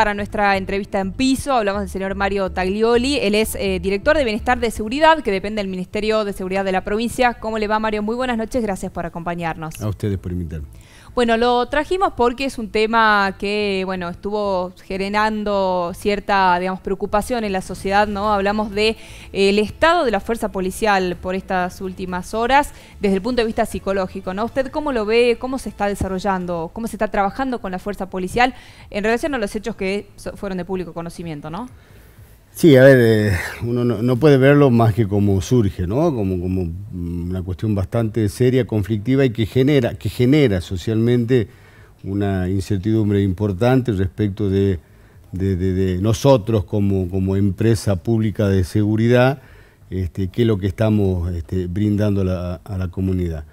a nuestra entrevista en piso. Hablamos del señor Mario Taglioli. Él es eh, director de Bienestar de Seguridad, que depende del Ministerio de Seguridad de la provincia. ¿Cómo le va, Mario? Muy buenas noches. Gracias por acompañarnos. A ustedes por invitarme. Bueno, lo trajimos porque es un tema que, bueno, estuvo generando cierta, digamos, preocupación en la sociedad, ¿no? Hablamos del eh, estado de la fuerza policial por estas últimas horas desde el punto de vista psicológico, ¿no? ¿Usted cómo lo ve? ¿Cómo se está desarrollando? ¿Cómo se está trabajando con la fuerza policial en relación a los hechos que fueron de público conocimiento, ¿no? Sí, a ver, eh, uno no, puede verlo más que como surge, ¿no? Como, como mm, una cuestión bastante seria, conflictiva y que genera, que genera socialmente una incertidumbre importante respecto de, nosotros como, empresa pública de seguridad, este, qué es lo que estamos este, brindando a la, comunidad.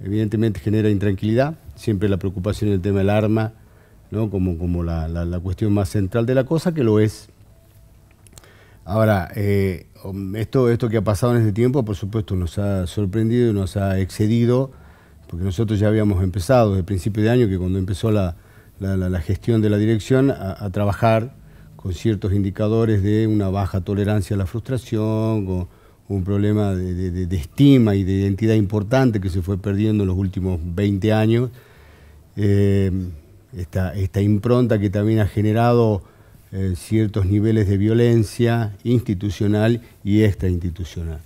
Evidentemente genera intranquilidad, siempre la preocupación el tema del arma, ¿no? como, como la cuestión más central de la cosa, que lo es Ahora, eh, esto, esto que ha pasado en este tiempo, por supuesto, nos ha sorprendido y nos ha excedido, porque nosotros ya habíamos empezado desde el principio de año, que cuando empezó la, la, gestión de la dirección, a, trabajar con ciertos indicadores de una baja tolerancia a la frustración, con un problema de, de, estima y de identidad importante que se fue perdiendo en los últimos 20 años. Eh, esta impronta que también ha generado eh, ciertos niveles de violencia institucional y extrainstitucional.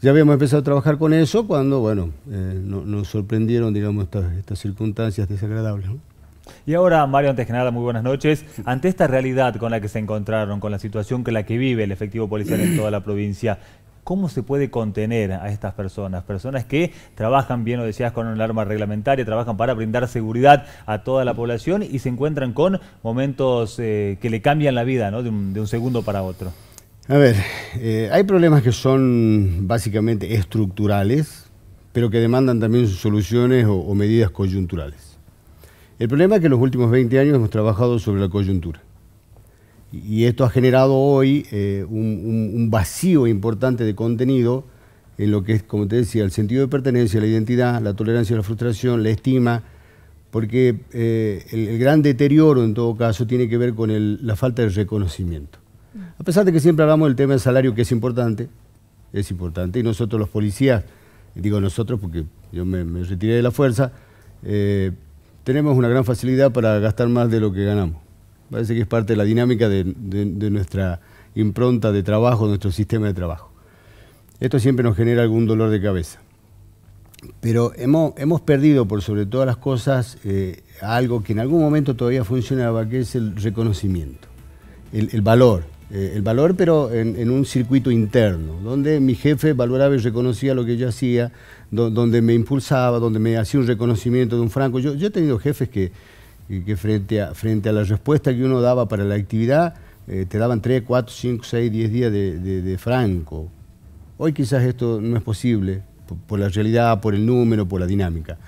Ya habíamos empezado a trabajar con eso cuando, bueno, eh, nos sorprendieron, digamos, estas, circunstancias desagradables. Y ahora, Mario, antes que nada, muy buenas noches. Ante esta realidad con la que se encontraron, con la situación que la que vive el efectivo policial en toda la provincia, ¿Cómo se puede contener a estas personas? Personas que trabajan, bien lo decías, con un arma reglamentaria, trabajan para brindar seguridad a toda la población y se encuentran con momentos eh, que le cambian la vida de, un, segundo para otro. A ver, eh, hay problemas que son básicamente estructurales, pero que demandan también soluciones o, o medidas coyunturales. El problema es que en los últimos 20 años hemos trabajado sobre la coyuntura. Y esto ha generado hoy eh, un, vacío importante de contenido en lo que es, como te decía, el sentido de pertenencia, la identidad, la tolerancia a la frustración, la estima, porque eh, el, gran deterioro en todo caso tiene que ver con la falta de reconocimiento. A pesar de que siempre hablamos del tema del salario, que es importante, es importante, y nosotros los policías, digo nosotros porque yo me, retiré de la fuerza, eh, tenemos una gran facilidad para gastar más de lo que ganamos. Parece que es parte de la dinámica de, de, nuestra impronta de trabajo, nuestro sistema de trabajo. Esto siempre nos genera algún dolor de cabeza. Pero hemos, hemos perdido, por sobre todas las cosas, eh, algo que en algún momento todavía funcionaba, que es el reconocimiento, el, valor. Eh, el valor, pero en, un circuito interno, donde mi jefe valoraba y reconocía lo que yo hacía, donde me impulsaba, donde me hacía un reconocimiento de un franco. yo he tenido jefes que, que frente a, frente a la respuesta que uno daba para la actividad, eh, te daban 3, 4, 5, 6, 10 días de, de, franco. Hoy quizás esto no es posible, por, la realidad, por el número, por la dinámica.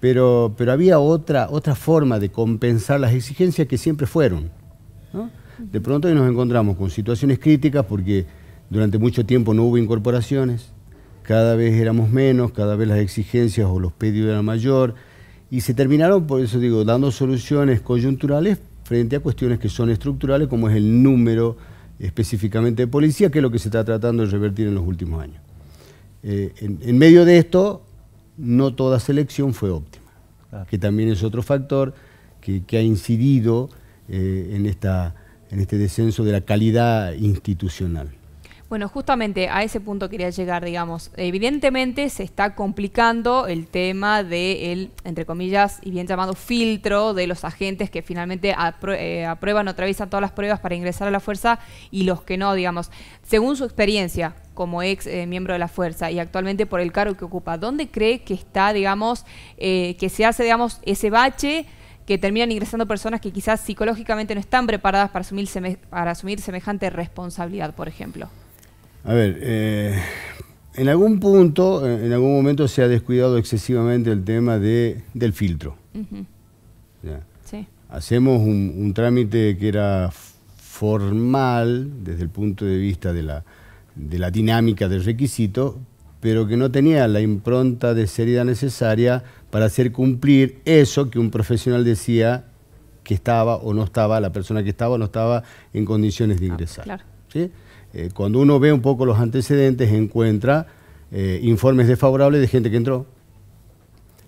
Pero, pero había otra, otra forma de compensar las exigencias que siempre fueron. De pronto hoy nos encontramos con situaciones críticas porque durante mucho tiempo no hubo incorporaciones, cada vez éramos menos, cada vez las exigencias o los pedidos eran mayor y se terminaron, por eso digo, dando soluciones coyunturales frente a cuestiones que son estructurales, como es el número específicamente de policía, que es lo que se está tratando de revertir en los últimos años. Eh, en, medio de esto, no toda selección fue óptima, que también es otro factor que, ha incidido eh, en, esta, en este descenso de la calidad institucional. Bueno, justamente a ese punto quería llegar, digamos. Evidentemente se está complicando el tema del, de entre comillas, y bien llamado filtro de los agentes que finalmente eh, aprueban o atraviesan todas las pruebas para ingresar a la fuerza y los que no, digamos. Según su experiencia como ex eh, miembro de la fuerza y actualmente por el cargo que ocupa, ¿dónde cree que está, digamos, eh, que se hace, digamos, ese bache? que terminan ingresando personas que quizás psicológicamente no están preparadas para asumir, para asumir semejante responsabilidad, por ejemplo. A ver, eh, en algún punto, eh, en algún momento se ha descuidado excesivamente el tema de, del filtro. Hacemos un, trámite que era formal desde el punto de vista de la, dinámica del requisito, pero que no tenía la impronta de seriedad necesaria para hacer cumplir eso que un profesional decía que estaba o no estaba, la persona que estaba o no estaba en condiciones de ah, ingresar. claro. Eh, cuando uno ve un poco los antecedentes, encuentra eh, informes desfavorables de gente que entró.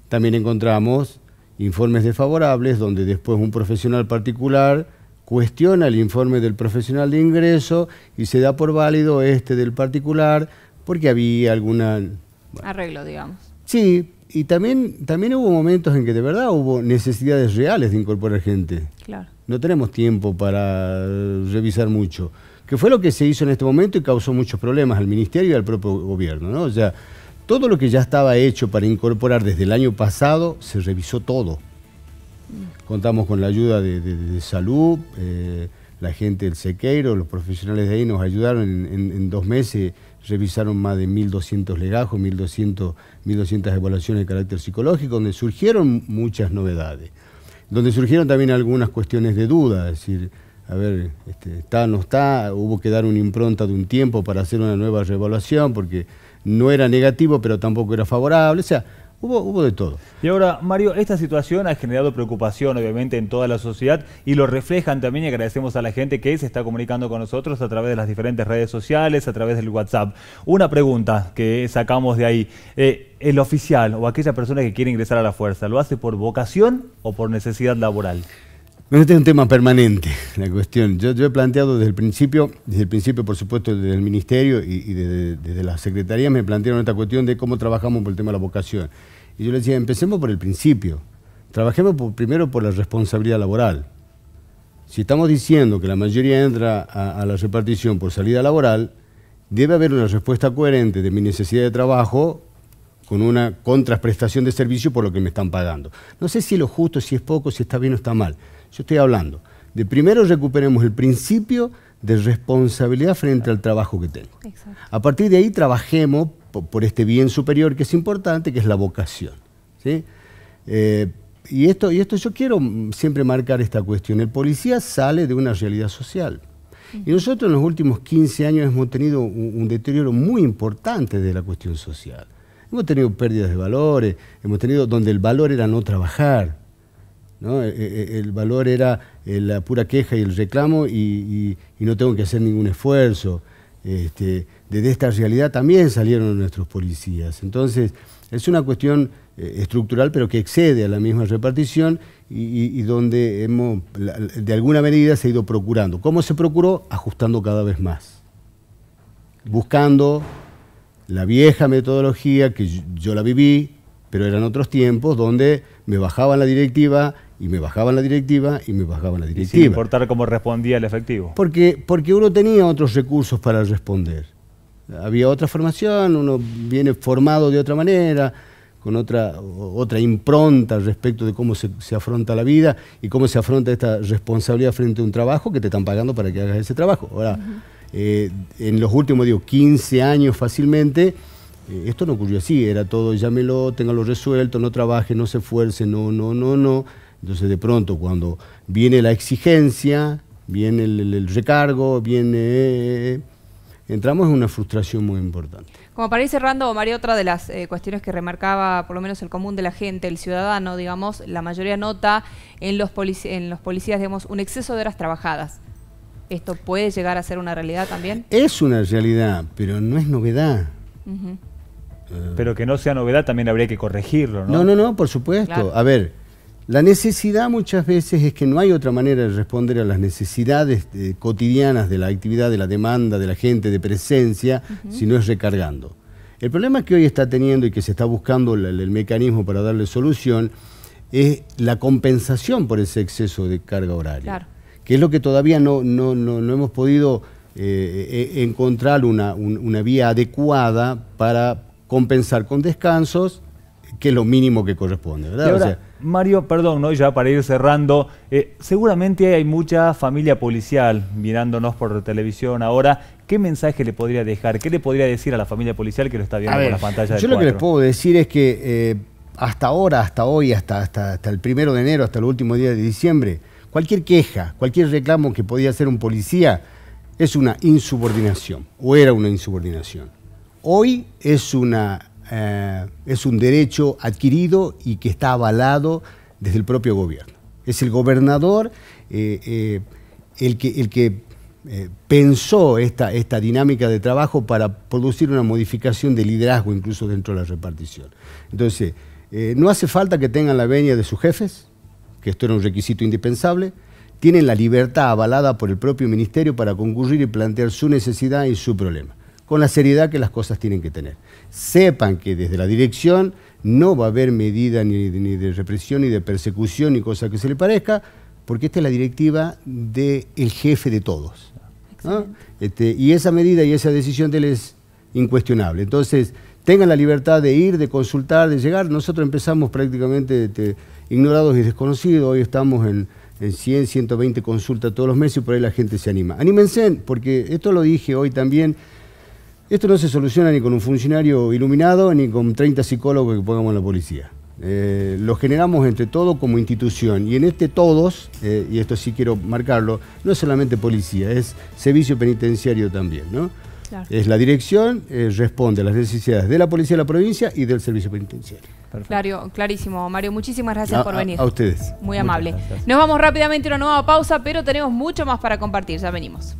También encontramos informes desfavorables donde después un profesional particular cuestiona el informe del profesional de ingreso y se da por válido este del particular porque había alguna... Arreglo, digamos. Sí, y también, también hubo momentos en que de verdad hubo necesidades reales de incorporar gente. Claro. No tenemos tiempo para revisar mucho que fue lo que se hizo en este momento y causó muchos problemas al Ministerio y al propio gobierno. O sea, todo lo que ya estaba hecho para incorporar desde el año pasado, se revisó todo. Contamos con la ayuda de, salud, eh, la gente del Sequeiro, los profesionales de ahí nos ayudaron en, dos meses, revisaron más de 1.200 legajos, 1.200, 1200 evaluaciones de carácter psicológico, donde surgieron muchas novedades, donde surgieron también algunas cuestiones de duda, es decir, a ver, está está, no está, hubo que dar una impronta de un tiempo para hacer una nueva revaluación, porque no era negativo, pero tampoco era favorable, o sea, Hubo, de todo. Y ahora, Mario, esta situación ha generado preocupación, obviamente, en toda la sociedad y lo reflejan también y agradecemos a la gente que se está comunicando con nosotros a través de las diferentes redes sociales, a través del WhatsApp. Una pregunta que sacamos de ahí. Eh, ¿El oficial o aquella persona que quiere ingresar a la fuerza lo hace por vocación o por necesidad laboral? Este es un tema permanente, la cuestión. Yo, he planteado desde el principio, desde el principio, por supuesto, desde el Ministerio y, desde, la las me plantearon esta cuestión de cómo trabajamos por el tema de la vocación. Y yo les decía, empecemos por el principio. Trabajemos primero por la responsabilidad laboral. Si estamos diciendo que la mayoría entra a, a la repartición por salida laboral, debe haber una respuesta coherente de mi necesidad de trabajo con una contraprestación de servicio por lo que me están pagando. No sé si es lo justo, si es poco, si está bien o está mal. Yo estoy hablando de primero recuperemos el principio de responsabilidad frente al trabajo que tengo. Exacto. A partir de ahí trabajemos por, este bien superior que es importante, que es la vocación. ¿sí? Eh, y, esto, y esto yo quiero mm, siempre marcar esta cuestión. El policía sale de una realidad social. Mm. Y nosotros en los últimos 15 años hemos tenido un, deterioro muy importante de la cuestión social. Hemos tenido pérdidas de valores, hemos tenido donde el valor era no trabajar, eh, eh, eh, el, valor era la pura queja y el reclamo y, no tengo que hacer ningún esfuerzo. desde este, esta realidad también salieron nuestros policías. Entonces, es una cuestión estructural, pero que excede a la misma repartición y, donde hemos, de alguna medida, se ha ido procurando. ¿Cómo se procuró? Ajustando cada vez más. Buscando la vieja metodología que yo, yo la viví, pero eran otros tiempos donde me bajaban la directiva y me bajaban la directiva y me bajaban la directiva. Y sin importar cómo respondía el efectivo. Porque, porque uno tenía otros recursos para responder. Había otra formación, uno viene formado de otra manera, con otra, otra impronta respecto de cómo se, afronta la vida y cómo se afronta esta responsabilidad frente a un trabajo que te están pagando para que hagas ese trabajo. Ahora, eh, en los últimos, digo, 15 años fácilmente, eh, esto no ocurrió así, era todo, llámelo, téngalo resuelto, no trabaje, no se esfuerce, no, no, no, no. Entonces de pronto cuando viene la exigencia, viene el, recargo, viene... entramos en una frustración muy importante. Como para ir cerrando, María, otra de las eh, cuestiones que remarcaba por lo menos el común de la gente, el ciudadano, digamos, la mayoría nota en los, en los policías, digamos, un exceso de horas trabajadas. ¿Esto puede llegar a ser una realidad también? Es una realidad, pero no es novedad. Eh, pero que no sea novedad también habría que corregirlo, ¿no? No, no, no, por supuesto. A ver, la necesidad muchas veces es que no hay otra manera de responder a las necesidades eh, cotidianas de la actividad, de la demanda, de la gente, de presencia, si no es recargando. El problema que hoy está teniendo y que se está buscando el, mecanismo para darle solución es la compensación por ese exceso de carga horaria, que es lo que todavía no, no, hemos podido eh, eh, encontrar una, vía adecuada para compensar con descansos, que es lo mínimo que corresponde, ¿verdad? Mario, perdón, ¿no? ya para ir cerrando, eh, seguramente hay mucha familia policial mirándonos por televisión ahora. ¿Qué mensaje le podría dejar? ¿Qué le podría decir a la familia policial que lo está viendo ver, por la pantallas? Yo lo que les puedo decir es que eh, hasta ahora, hasta hoy, hasta, hasta, hasta el primero de enero, hasta el último día de diciembre, cualquier queja, cualquier reclamo que podía hacer un policía es una insubordinación, o era una insubordinación. Hoy es una eh, es un derecho adquirido y que está avalado desde el propio gobierno. Es el gobernador eh, eh, el que, el que pensó esta, esta dinámica de trabajo para producir una modificación de liderazgo incluso dentro de la repartición. Entonces, no hace falta que tengan la venia de sus jefes, que esto era un requisito indispensable, tienen la libertad avalada por el propio ministerio para concurrir y plantear su necesidad y su problema con la seriedad que las cosas tienen que tener. Sepan que desde la dirección no va a haber medida ni, de represión, ni de persecución, ni cosa que se le parezca, porque esta es la directiva del el jefe de todos. Este, y esa medida y esa decisión de él es incuestionable. Entonces, tengan la libertad de ir, de consultar, de llegar. Nosotros empezamos prácticamente este, ignorados y desconocidos. Hoy estamos en, en 100, 120 consultas todos los meses y por ahí la gente se anima. Anímense, porque esto lo dije hoy también. Esto no se soluciona ni con un funcionario iluminado ni con 30 psicólogos que pongamos en la policía. Eh, lo generamos entre todos como institución y en este todos, eh, y esto sí quiero marcarlo, no es solamente policía, es servicio penitenciario también, ¿no? Es la dirección, eh, responde a las necesidades de la policía de la provincia y del servicio penitenciario. Claro, clarísimo, Mario. Muchísimas gracias por venir. a ustedes. Muy amable. Nos vamos rápidamente a una nueva pausa, pero tenemos mucho más para compartir. Ya venimos.